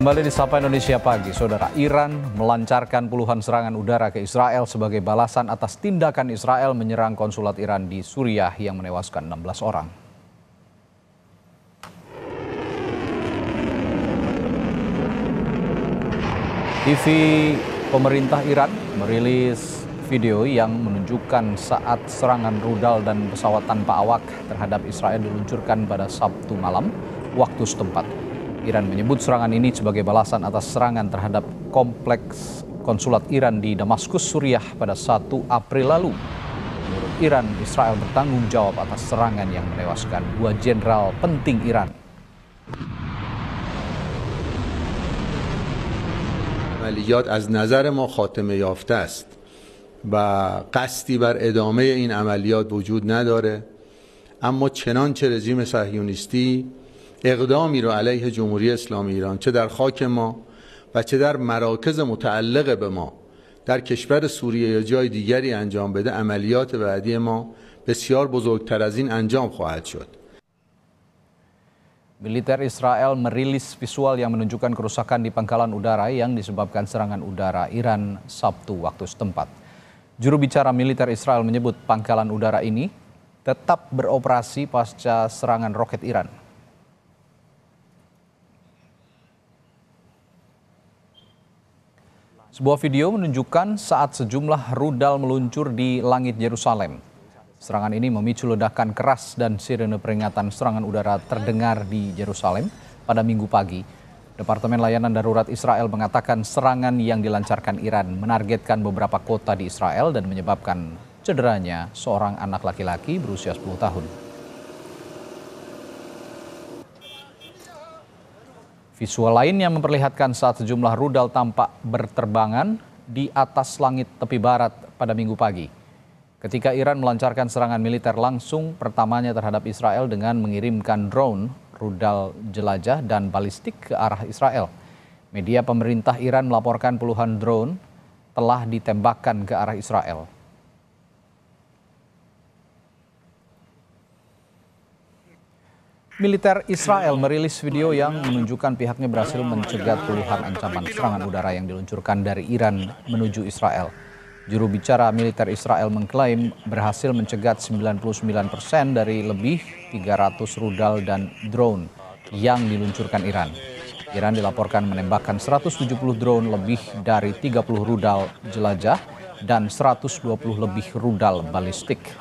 Kembali di Sapa Indonesia Pagi, Saudara Iran melancarkan puluhan serangan udara ke Israel sebagai balasan atas tindakan Israel menyerang konsulat Iran di Suriah yang menewaskan 16 orang. TV pemerintah Iran merilis video yang menunjukkan saat serangan rudal dan pesawat tanpa awak terhadap Israel diluncurkan pada Sabtu malam waktu setempat. Iran menyebut serangan ini sebagai balasan atas serangan terhadap kompleks konsulat Iran di Damaskus, Suriah pada 1 April lalu. Menurut Iran, Israel bertanggung jawab atas serangan yang menewaskan dua jenderal penting Iran. عملیات از نظر ما خاتمه یافته است و قصدی بر ادامه این عملیات وجود نداره اما چنانچه رژیم صهیونیستی اقدامی رو علیه جمهوری اسلامی ایران چه در خاک ما و چه در مراکز متعلق به ما در کشور سوریه یا جای دیگری انجام بده عملیات بعدی ما بسیار بزرگتر از این انجام خواهد شد Militer Israel merilis visual yang menunjukkan kerusakan di pangkalan udara yang disebabkan serangan udara Iran Sabtu waktu setempat. Juru bicara militer Israel menyebut pangkalan udara ini tetap beroperasi pasca serangan roket Iran. Sebuah video menunjukkan saat sejumlah rudal meluncur di langit Yerusalem. Serangan ini memicu ledakan keras dan sirene peringatan serangan udara terdengar di Yerusalem pada minggu pagi. Departemen Layanan Darurat Israel mengatakan serangan yang dilancarkan Iran menargetkan beberapa kota di Israel dan menyebabkan cederanya seorang anak laki-laki berusia 10 tahun. Visual lainnya memperlihatkan saat sejumlah rudal tampak berterbangan di atas langit tepi barat pada minggu pagi. Ketika Iran melancarkan serangan militer langsung pertamanya terhadap Israel dengan mengirimkan drone, rudal jelajah, dan balistik ke arah Israel. Media pemerintah Iran melaporkan puluhan drone telah ditembakkan ke arah Israel. Militer Israel merilis video yang menunjukkan pihaknya berhasil mencegat puluhan ancaman serangan udara yang diluncurkan dari Iran menuju Israel. Juru bicara militer Israel mengklaim berhasil mencegat 99% dari lebih 300 rudal dan drone yang diluncurkan Iran. Iran dilaporkan menembakkan 170 drone lebih dari 30 rudal jelajah dan 120 lebih rudal balistik.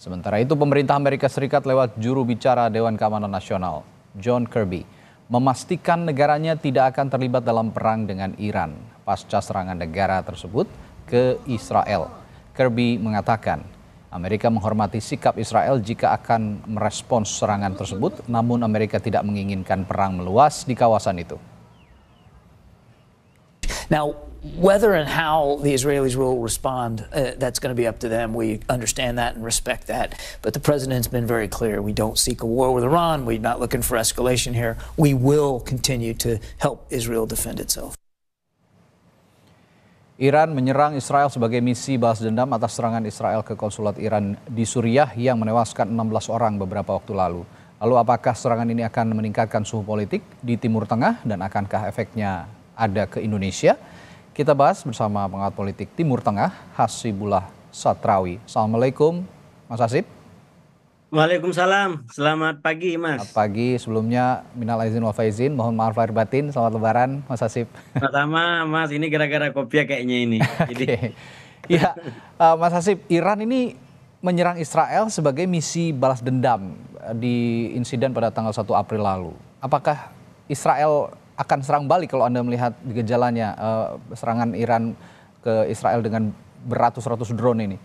Sementara itu pemerintah Amerika Serikat lewat juru bicara Dewan Keamanan Nasional John Kirby memastikan negaranya tidak akan terlibat dalam perang dengan Iran pasca serangan negara tersebut ke Israel. Kirby mengatakan Amerika menghormati sikap Israel jika akan merespons serangan tersebut namun Amerika tidak menginginkan perang meluas di kawasan itu. Now whether and how the Israelis will respond, uh, that's going to be up to them. We understand that and respect that. But the president's been very clear. We don't seek a war with Iran. We're not looking for escalation here. We will continue to help Israel defend itself. Iran menyerang Israel sebagai misi balas dendam atas serangan Israel ke konsulat Iran di Suriah yang menewaskan 16 orang beberapa waktu lalu. Lalu apakah serangan ini akan meningkatkan suhu politik di Timur Tengah dan akankah efeknya ada ke Indonesia? Kita bahas bersama pengamat politik Timur Tengah, Hasibullah Satrawi. Assalamualaikum, Mas Hasib. Waalaikumsalam. Selamat pagi, Mas. Selamat pagi. Sebelumnya minal aizin wa faizin, mohon maaf lahir batin. Selamat lebaran, Mas Hasib. Pertama, Mas, ini gara-gara kopiah kayaknya ini. Jadi Ya, Mas Hasib, Iran ini menyerang Israel sebagai misi balas dendam di insiden pada tanggal 1 April lalu. Apakah Israel akan serang balik kalau Anda melihat gejalanya uh, serangan Iran ke Israel dengan beratus-ratus drone ini?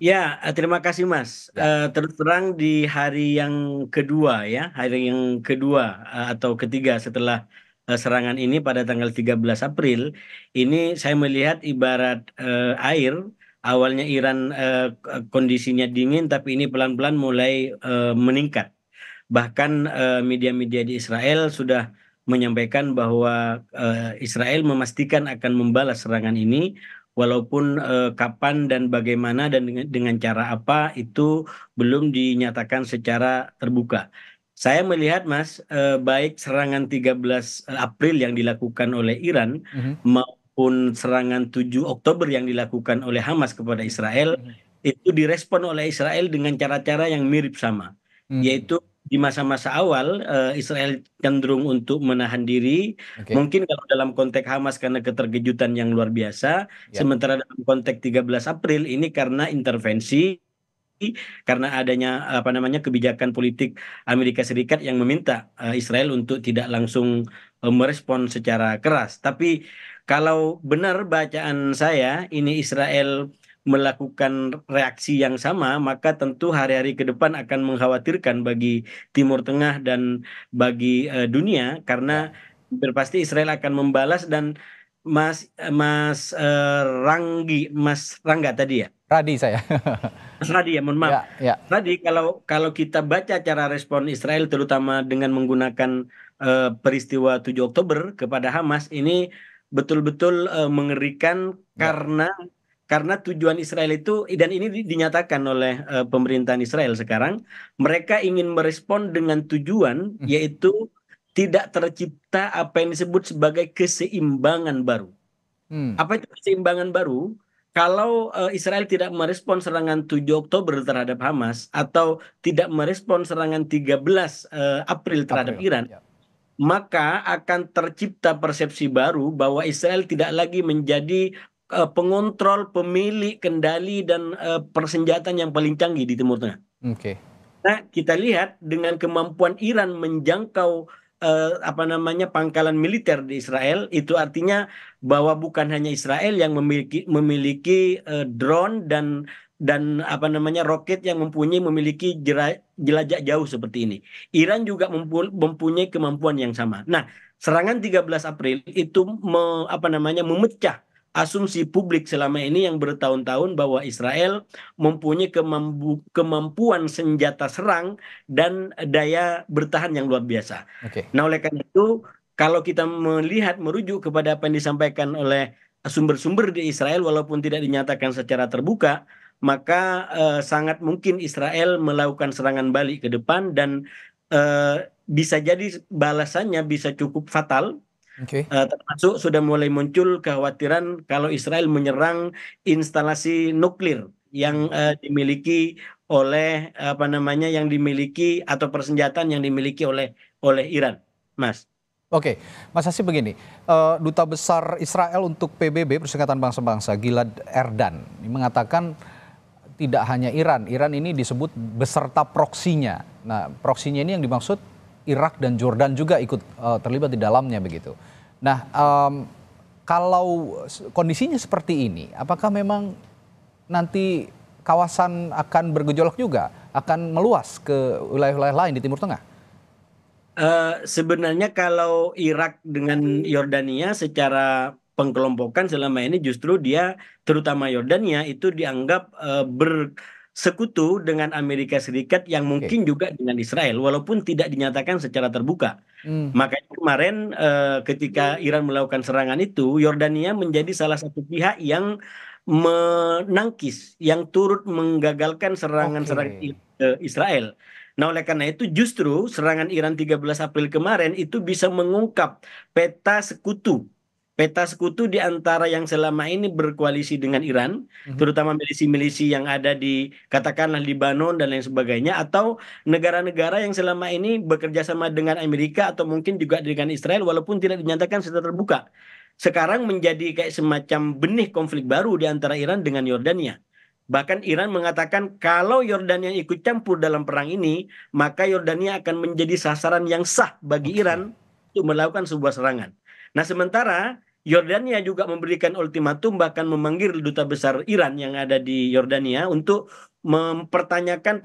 Ya, eh, terima kasih Mas. Ya. Uh, terus terang di hari yang kedua ya, hari yang kedua uh, atau ketiga setelah uh, serangan ini pada tanggal 13 April, ini saya melihat ibarat uh, air awalnya Iran uh, kondisinya dingin tapi ini pelan-pelan mulai uh, meningkat bahkan eh, media-media di Israel sudah menyampaikan bahwa eh, Israel memastikan akan membalas serangan ini walaupun uh, kapan dan bagaimana dan dengan, dengan cara apa itu belum dinyatakan secara terbuka. Saya melihat Mas eh, baik serangan 13 April yang dilakukan oleh Iran mm-hmm. maupun serangan 7 Oktober yang dilakukan oleh Hamas kepada Israel mm-hmm. itu direspon oleh Israel dengan cara-cara yang mirip sama mm-hmm. yaitu di masa-masa awal uh, Israel cenderung untuk menahan diri. Okay. Mungkin kalau dalam konteks Hamas karena keterkejutan yang luar biasa, yeah. sementara dalam konteks 13 April ini karena intervensi karena adanya apa namanya kebijakan politik Amerika Serikat yang meminta uh, Israel untuk tidak langsung uh, merespon secara keras. Tapi kalau benar bacaan saya ini Israel melakukan reaksi yang sama maka tentu hari-hari ke depan akan mengkhawatirkan bagi Timur Tengah dan bagi uh, dunia karena berpasti ya. Israel akan membalas dan Mas eh, Mas uh, Ranggi Mas Rangga tadi ya Radi saya Mas Radi ya mohon maaf ya, ya. Radi kalau kalau kita baca cara respon Israel terutama dengan menggunakan uh, peristiwa 7 Oktober kepada Hamas ini betul-betul uh, mengerikan ya. karena karena tujuan Israel itu dan ini dinyatakan oleh uh, pemerintahan Israel sekarang mereka ingin merespon dengan tujuan hmm. yaitu tidak tercipta apa yang disebut sebagai keseimbangan baru. Hmm. Apa itu keseimbangan baru? Kalau uh, Israel tidak merespon serangan 7 Oktober terhadap Hamas atau tidak merespon serangan 13 uh, eh, April terhadap April. Iran, ya. maka akan tercipta persepsi baru bahwa Israel tidak lagi menjadi Eh, pengontrol, pemilik, kendali dan eh, persenjataan yang paling canggih di Timur Tengah. Oke. Okay. Nah, kita lihat dengan kemampuan Iran menjangkau uh, apa namanya pangkalan militer di Israel itu artinya bahwa bukan hanya Israel yang memiliki memiliki uh, drone dan dan apa namanya roket yang mempunyai memiliki jelajah jauh seperti ini. Iran juga mempunyai kemampuan yang sama. Nah, serangan 13 April itu me, apa namanya memecah asumsi publik selama ini yang bertahun-tahun bahwa Israel mempunyai kemampuan senjata serang dan daya bertahan yang luar biasa. Okay. Nah, oleh karena itu, kalau kita melihat merujuk kepada apa yang disampaikan oleh sumber-sumber di Israel walaupun tidak dinyatakan secara terbuka, maka eh, sangat mungkin Israel melakukan serangan balik ke depan dan eh, bisa jadi balasannya bisa cukup fatal Okay. Uh, eh, termasuk sudah mulai muncul kekhawatiran kalau Israel menyerang instalasi nuklir yang uh, dimiliki oleh apa namanya yang dimiliki atau persenjataan yang dimiliki oleh oleh Iran, Mas. Oke, Mas Hasyi begini, uh, duta besar Israel untuk PBB Perserikatan Bangsa-Bangsa Gilad Erdan mengatakan tidak hanya Iran, Iran ini disebut beserta proksinya. Nah, proksinya ini yang dimaksud Irak dan Jordan juga ikut uh, terlibat di dalamnya begitu. Nah, um, kalau kondisinya seperti ini, apakah memang nanti kawasan akan bergejolak juga, akan meluas ke wilayah-wilayah lain di Timur Tengah? Uh, sebenarnya kalau Irak dengan Yordania secara pengkelompokan selama ini justru dia terutama Yordania itu dianggap uh, ber sekutu dengan Amerika Serikat yang mungkin okay. juga dengan Israel walaupun tidak dinyatakan secara terbuka. Hmm. Makanya kemarin eh, ketika Iran melakukan serangan itu Yordania menjadi salah satu pihak yang menangkis yang turut menggagalkan serangan-serangan okay. Israel. Nah, oleh karena itu justru serangan Iran 13 April kemarin itu bisa mengungkap peta sekutu peta sekutu di antara yang selama ini berkoalisi dengan Iran, mm-hmm. terutama milisi-milisi yang ada di katakanlah Lebanon dan lain sebagainya atau negara-negara yang selama ini bekerja sama dengan Amerika atau mungkin juga dengan Israel walaupun tidak dinyatakan secara terbuka. Sekarang menjadi kayak semacam benih konflik baru di antara Iran dengan Yordania. Bahkan Iran mengatakan kalau Yordania ikut campur dalam perang ini, maka Yordania akan menjadi sasaran yang sah bagi Iran untuk melakukan sebuah serangan. Nah, sementara Yordania juga memberikan ultimatum bahkan memanggil duta besar Iran yang ada di Yordania untuk mempertanyakan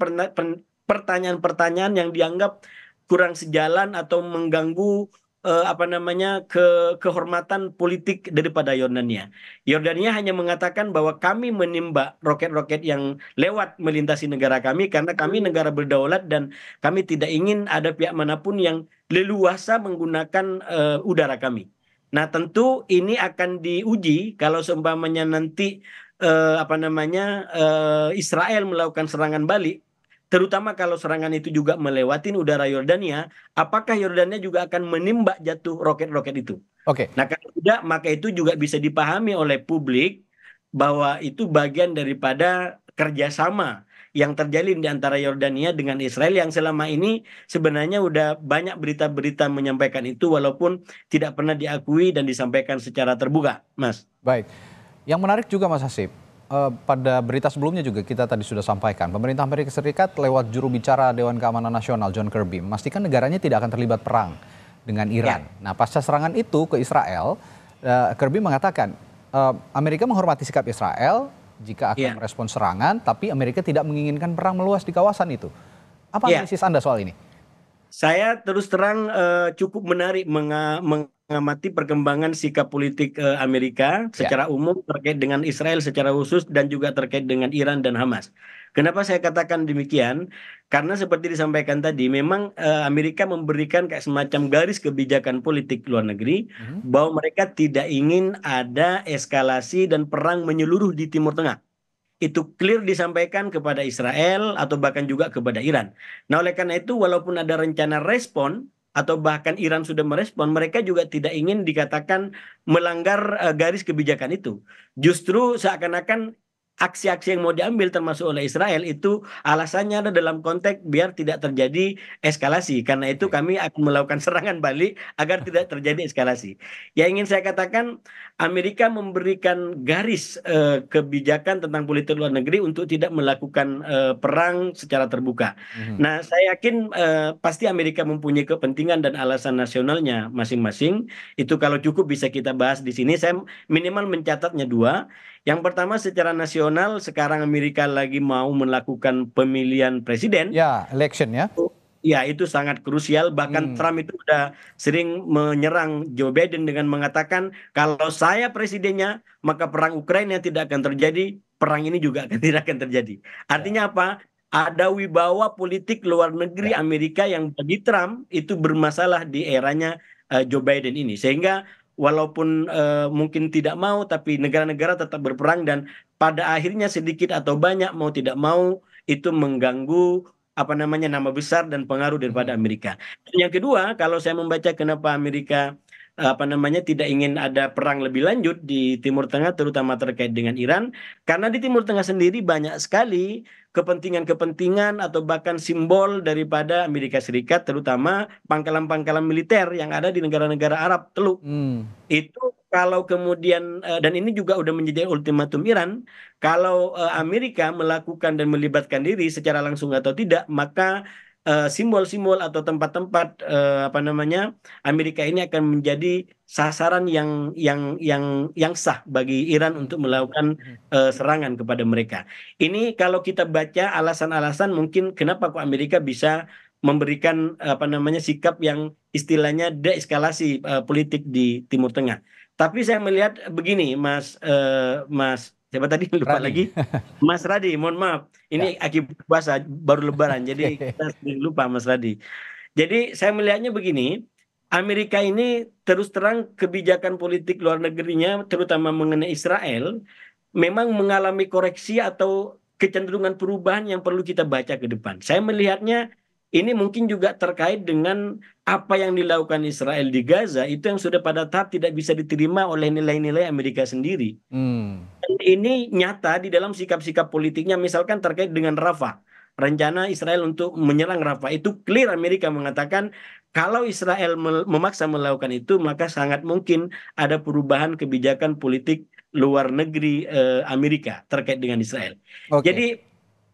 pertanyaan-pertanyaan yang dianggap kurang sejalan atau mengganggu eh, apa namanya ke kehormatan politik daripada Yordania. Yordania hanya mengatakan bahwa kami menimba roket-roket yang lewat melintasi negara kami karena kami negara berdaulat dan kami tidak ingin ada pihak manapun yang leluasa menggunakan eh, udara kami. Nah, tentu ini akan diuji kalau seumpamanya nanti eh, apa namanya eh, Israel melakukan serangan balik terutama kalau serangan itu juga melewati udara Yordania, apakah Yordania juga akan menimba jatuh roket-roket itu? Oke. Okay. Nah, kalau tidak maka itu juga bisa dipahami oleh publik bahwa itu bagian daripada kerjasama yang terjadi di antara Yordania dengan Israel yang selama ini sebenarnya udah banyak berita-berita menyampaikan itu walaupun tidak pernah diakui dan disampaikan secara terbuka, Mas. Baik. Yang menarik juga Mas Hasib, eh, pada berita sebelumnya juga kita tadi sudah sampaikan, pemerintah Amerika Serikat lewat juru bicara Dewan Keamanan Nasional John Kirby memastikan negaranya tidak akan terlibat perang dengan ya. Iran. Ya. Nah, pasca serangan itu ke Israel, eh, Kirby mengatakan eh, Amerika menghormati sikap Israel, jika akan yeah. merespon serangan, tapi Amerika tidak menginginkan perang meluas di kawasan itu. Apa yeah. analisis Anda soal ini? Saya terus terang uh, cukup menarik meng mengamati perkembangan sikap politik uh, Amerika ya. secara umum terkait dengan Israel secara khusus dan juga terkait dengan Iran dan Hamas. Kenapa saya katakan demikian? Karena seperti disampaikan tadi, memang uh, Amerika memberikan kayak semacam garis kebijakan politik luar negeri hmm. bahwa mereka tidak ingin ada eskalasi dan perang menyeluruh di Timur Tengah itu clear disampaikan kepada Israel atau bahkan juga kepada Iran. Nah, oleh karena itu walaupun ada rencana respon atau bahkan Iran sudah merespon, mereka juga tidak ingin dikatakan melanggar eh, garis kebijakan itu. Justru seakan-akan aksi-aksi yang mau diambil termasuk oleh Israel itu alasannya ada dalam konteks biar tidak terjadi eskalasi. Karena itu iya. kami akan melakukan serangan balik agar tidak terjadi eskalasi. Yang ingin saya katakan Amerika memberikan garis eh, kebijakan tentang politik luar negeri untuk tidak melakukan eh, perang secara terbuka. Hmm. Nah, saya yakin eh, pasti Amerika mempunyai kepentingan dan alasan nasionalnya masing-masing. Itu kalau cukup bisa kita bahas di sini. Saya minimal mencatatnya dua. Yang pertama secara nasional sekarang Amerika lagi mau melakukan pemilihan presiden. Ya, election ya. ya, itu sangat krusial bahkan hmm. Trump itu sudah sering menyerang Joe Biden dengan mengatakan kalau saya presidennya maka perang Ukraina tidak akan terjadi, perang ini juga akan tidak akan terjadi. Artinya ya. apa? Ada wibawa politik luar negeri ya. Amerika yang bagi Trump itu bermasalah di eranya uh, Joe Biden ini sehingga walaupun eh, mungkin tidak mau tapi negara negara tetap berperang dan pada akhirnya sedikit atau banyak mau tidak mau itu mengganggu apa namanya nama besar dan pengaruh daripada hmm. Amerika. Dan yang kedua, kalau saya membaca kenapa Amerika eh, apa namanya tidak ingin ada perang lebih lanjut di Timur Tengah terutama terkait dengan Iran karena di Timur Tengah sendiri banyak sekali kepentingan-kepentingan atau bahkan simbol daripada Amerika Serikat terutama pangkalan-pangkalan militer yang ada di negara-negara Arab Teluk. Hmm. Itu kalau kemudian eh, dan ini juga sudah menjadi ultimatum Iran, kalau eh, Amerika melakukan dan melibatkan diri secara langsung atau tidak, maka Eh, simbol-simbol atau tempat-tempat eh, apa namanya Amerika ini akan menjadi sasaran yang yang yang yang sah bagi Iran untuk melakukan uh, serangan kepada mereka. Ini kalau kita baca alasan-alasan mungkin kenapa kok Amerika bisa memberikan apa namanya sikap yang istilahnya deeskalasi uh, politik di Timur Tengah. Tapi saya melihat begini Mas uh, Mas Siapa tadi lupa Rani. lagi? Mas Radi, mohon maaf. Ini ya. akibat puasa baru lebaran jadi kita lupa Mas Radi. Jadi saya melihatnya begini, Amerika ini terus terang kebijakan politik luar negerinya terutama mengenai Israel memang mengalami koreksi atau kecenderungan perubahan yang perlu kita baca ke depan. Saya melihatnya ini mungkin juga terkait dengan apa yang dilakukan Israel di Gaza itu yang sudah pada tahap tidak bisa diterima oleh nilai-nilai Amerika sendiri. Hmm. Dan ini nyata di dalam sikap-sikap politiknya misalkan terkait dengan Rafah. Rencana Israel untuk menyerang Rafah itu clear Amerika mengatakan kalau Israel memaksa melakukan itu maka sangat mungkin ada perubahan kebijakan politik luar negeri eh, Amerika terkait dengan Israel. Okay. Jadi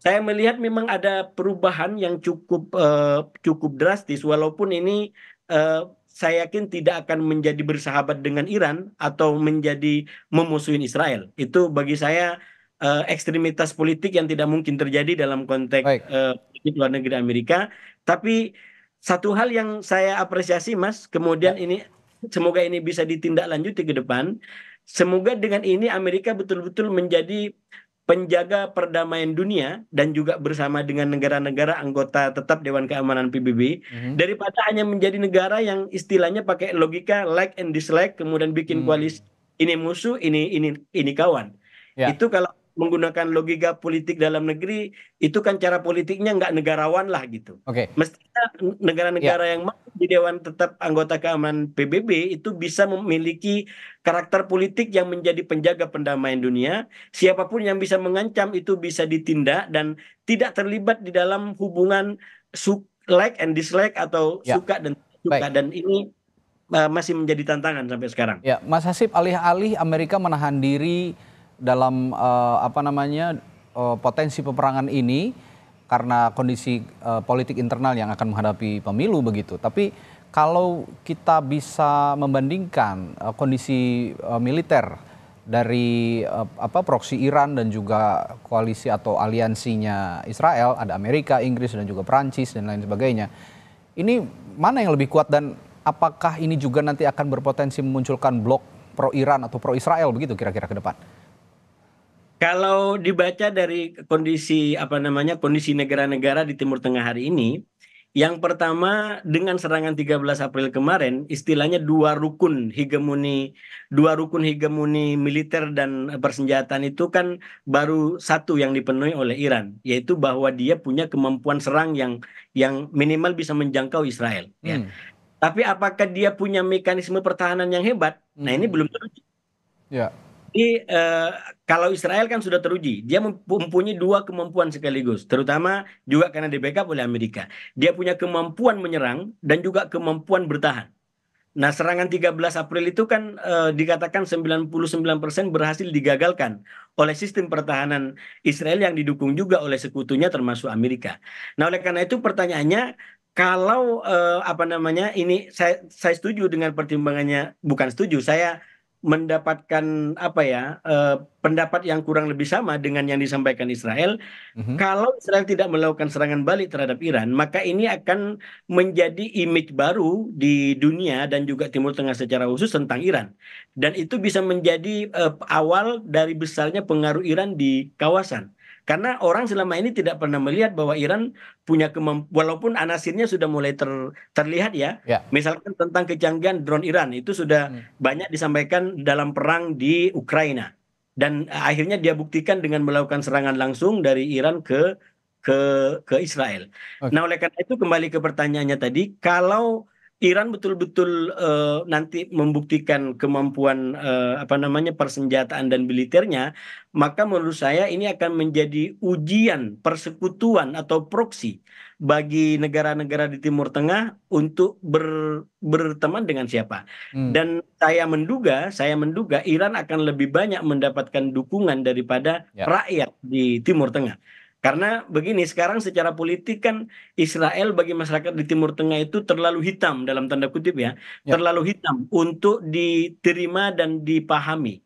saya melihat memang ada perubahan yang cukup uh, cukup drastis walaupun ini uh, saya yakin tidak akan menjadi bersahabat dengan Iran atau menjadi memusuhi Israel. Itu bagi saya uh, ekstremitas politik yang tidak mungkin terjadi dalam konteks uh, luar negeri Amerika. Tapi satu hal yang saya apresiasi Mas, kemudian ya. ini semoga ini bisa ditindaklanjuti ke depan. Semoga dengan ini Amerika betul-betul menjadi penjaga perdamaian dunia dan juga bersama dengan negara-negara anggota tetap Dewan Keamanan PBB mm-hmm. daripada hanya menjadi negara yang istilahnya pakai logika like and dislike kemudian bikin mm. koalisi ini musuh ini ini ini kawan yeah. itu kalau menggunakan logika politik dalam negeri itu kan cara politiknya nggak negarawan lah gitu. Oke. Okay. Mestinya negara-negara yeah. yang masuk di Dewan tetap anggota keamanan PBB itu bisa memiliki karakter politik yang menjadi penjaga pendamaian dunia. Siapapun yang bisa mengancam itu bisa ditindak dan tidak terlibat di dalam hubungan like and dislike atau yeah. suka dan suka Baik. dan ini eh, masih menjadi tantangan sampai sekarang. Ya, Mas Hasib alih-alih Amerika menahan diri dalam uh, apa namanya uh, potensi peperangan ini karena kondisi uh, politik internal yang akan menghadapi pemilu begitu. Tapi kalau kita bisa membandingkan uh, kondisi uh, militer dari uh, apa proksi Iran dan juga koalisi atau aliansinya Israel, ada Amerika, Inggris dan juga Perancis dan lain sebagainya. Ini mana yang lebih kuat dan apakah ini juga nanti akan berpotensi memunculkan blok pro Iran atau pro Israel begitu kira-kira ke depan? Kalau dibaca dari kondisi apa namanya kondisi negara-negara di Timur Tengah hari ini, yang pertama dengan serangan 13 April kemarin istilahnya dua rukun hegemoni dua rukun hegemoni militer dan persenjataan itu kan baru satu yang dipenuhi oleh Iran yaitu bahwa dia punya kemampuan serang yang yang minimal bisa menjangkau Israel ya. hmm. ya. Tapi apakah dia punya mekanisme pertahanan yang hebat? Nah, ini hmm. belum teruji. Ya. Jadi eh, kalau Israel kan sudah teruji, dia hmm. mempunyai dua kemampuan sekaligus, terutama juga karena di backup oleh Amerika. Dia punya kemampuan menyerang dan juga kemampuan bertahan. Nah, serangan 13 April itu kan eh, dikatakan 99% berhasil digagalkan oleh sistem pertahanan Israel yang didukung juga oleh sekutunya termasuk Amerika. Nah, oleh karena itu pertanyaannya kalau eh, apa namanya ini saya saya setuju dengan pertimbangannya bukan setuju, saya mendapatkan apa ya eh, pendapat yang kurang lebih sama dengan yang disampaikan Israel mhm. kalau Israel tidak melakukan serangan balik terhadap Iran maka ini akan menjadi image baru di dunia dan juga Timur Tengah secara khusus tentang Iran dan itu bisa menjadi eh, awal dari besarnya pengaruh Iran di kawasan karena orang selama ini tidak pernah melihat bahwa Iran punya kemampuan walaupun anasirnya sudah mulai ter, terlihat ya ya misalkan tentang kecanggihan drone Iran itu sudah hmm. banyak disampaikan dalam perang di Ukraina dan eh, akhirnya dia buktikan dengan melakukan serangan langsung dari Iran ke ke ke Israel. Okay. Nah oleh karena itu kembali ke pertanyaannya tadi kalau Iran betul-betul uh, nanti membuktikan kemampuan uh, apa namanya persenjataan dan militernya, maka menurut saya ini akan menjadi ujian persekutuan atau proksi bagi negara-negara di Timur Tengah untuk ber, berteman dengan siapa. Hmm. Dan saya menduga, saya menduga Iran akan lebih banyak mendapatkan dukungan daripada ya. rakyat di Timur Tengah karena begini, sekarang secara politik kan Israel bagi masyarakat di Timur Tengah itu terlalu hitam dalam tanda kutip ya, ya. terlalu hitam untuk diterima dan dipahami.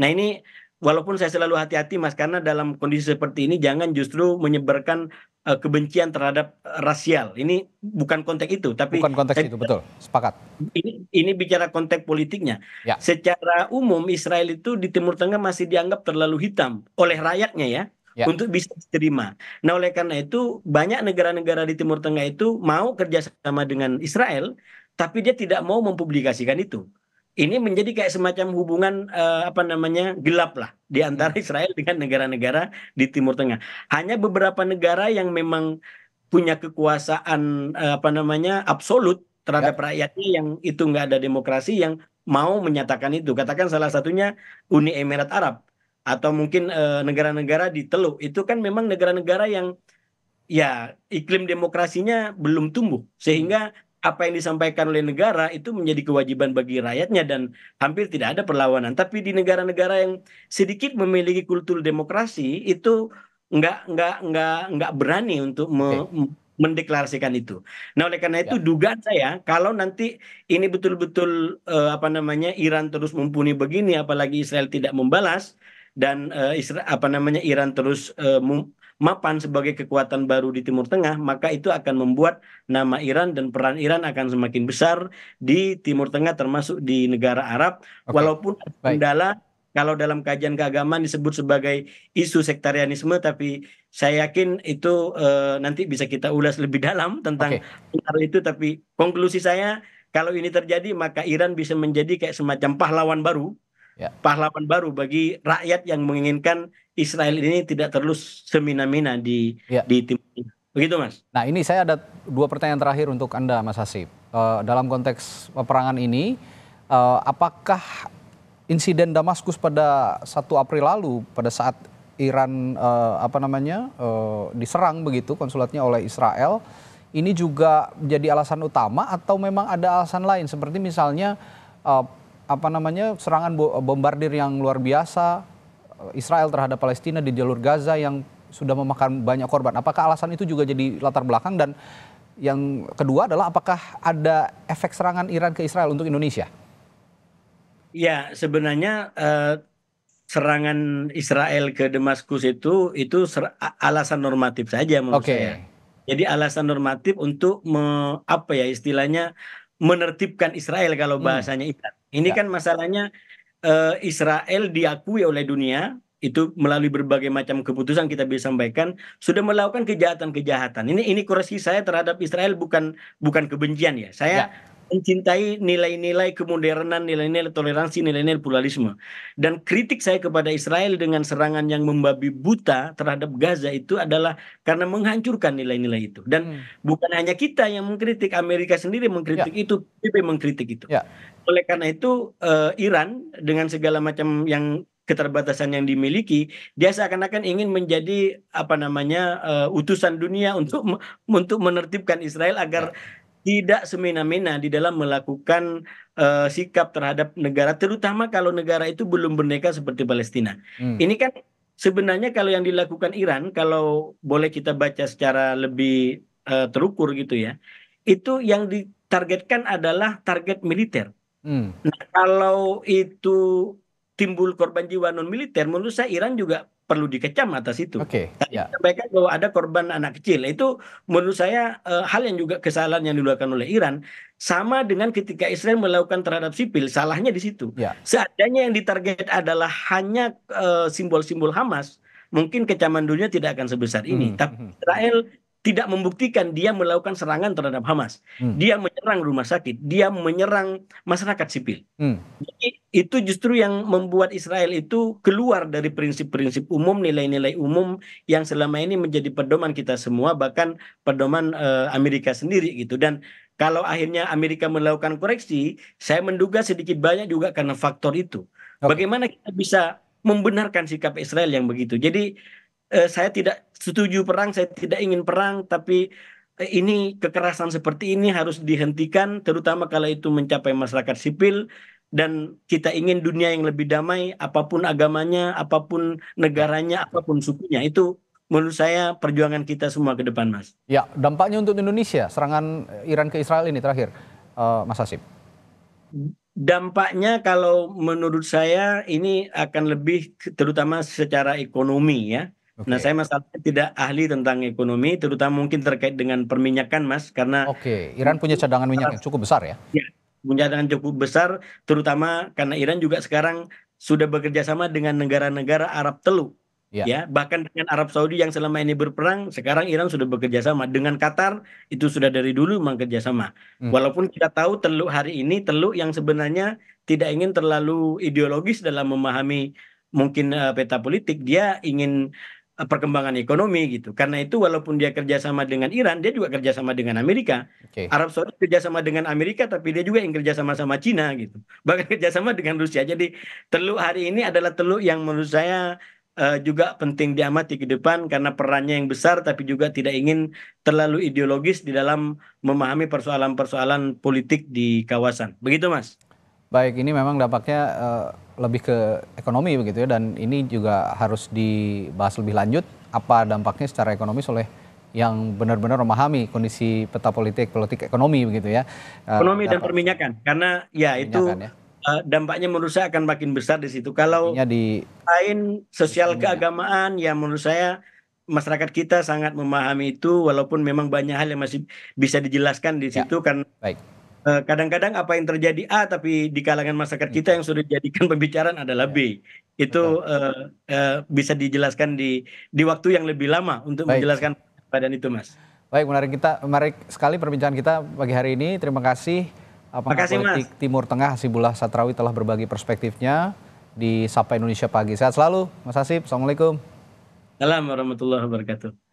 Nah ini walaupun saya selalu hati-hati Mas karena dalam kondisi seperti ini jangan justru menyebarkan uh, kebencian terhadap rasial. Ini bukan konteks itu, tapi bukan konteks itu betul, sepakat. Ini ini bicara konteks politiknya. Ya. Secara umum Israel itu di Timur Tengah masih dianggap terlalu hitam oleh rakyatnya ya Ya. untuk bisa diterima. Nah oleh karena itu banyak negara-negara di Timur Tengah itu mau kerjasama dengan Israel, tapi dia tidak mau mempublikasikan itu. Ini menjadi kayak semacam hubungan uh, apa namanya gelap lah di antara hmm. Israel dengan negara-negara di Timur Tengah. Hanya beberapa negara yang memang punya kekuasaan uh, apa namanya absolut terhadap ya. rakyatnya yang itu nggak ada demokrasi yang mau menyatakan itu. Katakan salah satunya Uni Emirat Arab atau mungkin eh, negara-negara di Teluk itu kan memang negara-negara yang ya iklim demokrasinya belum tumbuh sehingga hmm. apa yang disampaikan oleh negara itu menjadi kewajiban bagi rakyatnya dan hampir tidak ada perlawanan. Tapi di negara-negara yang sedikit memiliki kultur demokrasi itu nggak nggak nggak nggak berani untuk me okay. mendeklarasikan itu. Nah oleh karena itu ya. dugaan saya kalau nanti ini betul-betul eh, apa namanya Iran terus mumpuni begini, apalagi Israel tidak membalas, dan eh, apa namanya Iran terus eh, mapan sebagai kekuatan baru di Timur Tengah, maka itu akan membuat nama Iran dan peran Iran akan semakin besar di Timur Tengah termasuk di negara Arab okay. walaupun kendala kalau dalam kajian keagamaan disebut sebagai isu sektarianisme tapi saya yakin itu uh, nanti bisa kita ulas lebih dalam tentang hal okay. itu tapi konklusi saya kalau ini terjadi maka Iran bisa menjadi kayak semacam pahlawan baru Ya. pahlawan baru bagi rakyat yang menginginkan Israel ini tidak terus semina-mina di ya. di timur. Begitu Mas. Nah, ini saya ada dua pertanyaan terakhir untuk Anda Mas Hasib. Uh, dalam konteks peperangan ini uh, apakah insiden Damaskus pada 1 April lalu pada saat Iran uh, apa namanya uh, diserang begitu konsulatnya oleh Israel ini juga menjadi alasan utama atau memang ada alasan lain seperti misalnya uh, apa namanya serangan bombardir yang luar biasa eh, Israel terhadap Palestina di jalur Gaza yang sudah memakan banyak korban. Apakah alasan itu juga jadi latar belakang dan yang kedua adalah apakah ada efek serangan Iran ke Israel untuk Indonesia? Ya, sebenarnya uh, serangan Israel ke Damaskus itu itu alasan normatif saja menurut okay. saya. Jadi alasan normatif untuk me, apa ya istilahnya menertibkan Israel kalau hmm. bahasanya hmm. Iran ini ya. kan masalahnya eh, israel diakui oleh dunia itu melalui berbagai macam keputusan kita bisa sampaikan sudah melakukan kejahatan kejahatan ini ini koreksi saya terhadap israel bukan bukan kebencian ya saya ya mencintai nilai-nilai kemodernan, nilai-nilai toleransi, nilai-nilai pluralisme. Dan kritik saya kepada Israel dengan serangan yang membabi buta terhadap Gaza itu adalah karena menghancurkan nilai-nilai itu. Dan hmm. bukan hanya kita yang mengkritik, Amerika sendiri mengkritik ya. itu, PBB mengkritik itu. Ya. Oleh karena itu uh, Iran dengan segala macam yang keterbatasan yang dimiliki, dia seakan-akan ingin menjadi apa namanya uh, utusan dunia untuk untuk menertibkan Israel agar ya tidak semena-mena di dalam melakukan uh, sikap terhadap negara, terutama kalau negara itu belum berdeka seperti Palestina. Hmm. Ini kan sebenarnya kalau yang dilakukan Iran, kalau boleh kita baca secara lebih uh, terukur gitu ya, itu yang ditargetkan adalah target militer. Hmm. Nah, kalau itu timbul korban jiwa non militer, menurut saya Iran juga perlu dikecam atas itu. Oke. Okay, yeah. Sampaikan bahwa ada korban anak kecil itu menurut saya e, hal yang juga kesalahan yang dilakukan oleh Iran sama dengan ketika Israel melakukan terhadap sipil salahnya di situ. Yeah. Seandainya yang ditarget adalah hanya eh, simbol-simbol e, Hamas, mungkin kecaman dunia tidak akan sebesar ini. Hmm. Tapi hmm. Israel tidak membuktikan dia melakukan serangan terhadap Hamas. Hmm. Dia menyerang rumah sakit, dia menyerang masyarakat sipil. Hmm. Jadi itu justru yang membuat Israel itu keluar dari prinsip-prinsip umum, nilai-nilai umum yang selama ini menjadi pedoman kita semua, bahkan pedoman e, Amerika sendiri gitu. Dan kalau akhirnya Amerika melakukan koreksi, saya menduga sedikit banyak juga karena faktor itu. Okay. Bagaimana kita bisa membenarkan sikap Israel yang begitu? Jadi e, saya tidak setuju perang, saya tidak ingin perang, tapi eh, ini kekerasan seperti ini harus dihentikan terutama kalau itu mencapai masyarakat sipil dan kita ingin dunia yang lebih damai apapun agamanya apapun negaranya apapun sukunya itu menurut saya perjuangan kita semua ke depan mas ya dampaknya untuk Indonesia serangan Iran ke Israel ini terakhir uh, Mas Hasim dampaknya kalau menurut saya ini akan lebih terutama secara ekonomi ya Okay. Nah, saya masalahnya tidak ahli tentang ekonomi, terutama mungkin terkait dengan perminyakan, Mas, karena Oke, okay. Iran punya cadangan minyak yang cukup besar ya. Ya, dengan cukup besar terutama karena Iran juga sekarang sudah bekerja sama dengan negara-negara Arab Teluk Ya. ya, bahkan dengan Arab Saudi yang selama ini berperang, sekarang Iran sudah bekerja sama dengan Qatar itu sudah dari dulu memang kerjasama. Hmm. Walaupun kita tahu Teluk hari ini Teluk yang sebenarnya tidak ingin terlalu ideologis dalam memahami mungkin uh, peta politik, dia ingin Eh, perkembangan ekonomi gitu. Karena itu walaupun dia kerjasama dengan Iran, dia juga kerjasama dengan Amerika. Okay. Arab Saudi kerjasama dengan Amerika, tapi dia juga yang kerjasama sama Cina gitu. Bahkan kerjasama dengan Rusia. Jadi teluk hari ini adalah teluk yang menurut saya uh, juga penting diamati ke depan karena perannya yang besar, tapi juga tidak ingin terlalu ideologis di dalam memahami persoalan-persoalan politik di kawasan. Begitu, Mas. Baik, ini memang dampaknya uh, lebih ke ekonomi begitu ya dan ini juga harus dibahas lebih lanjut apa dampaknya secara ekonomi oleh yang benar-benar memahami kondisi peta politik politik ekonomi begitu ya. Uh, ekonomi dan perminyakan karena ya itu ya. Eh, dampaknya menurut saya akan makin besar di situ. Kalau di lain sosial di keagamaan ya menurut saya masyarakat kita sangat memahami itu walaupun memang banyak hal yang masih bisa dijelaskan di ya. situ ya. karena Baik Eh, kadang-kadang apa yang terjadi A tapi di kalangan masyarakat kita yang hmm. sudah dijadikan pembicaraan adalah ya, B. Itu uh, uh, bisa dijelaskan di di waktu yang lebih lama untuk Baik. menjelaskan keadaan itu, Mas. Baik, menarik kita menarik sekali perbincangan kita pagi hari ini. Terima kasih apakah Politik Mas. Timur Tengah Sibullah Satrawi telah berbagi perspektifnya di Sapa Indonesia Pagi. Sehat selalu, Mas Hasib. Assalamualaikum. Salam warahmatullahi wabarakatuh.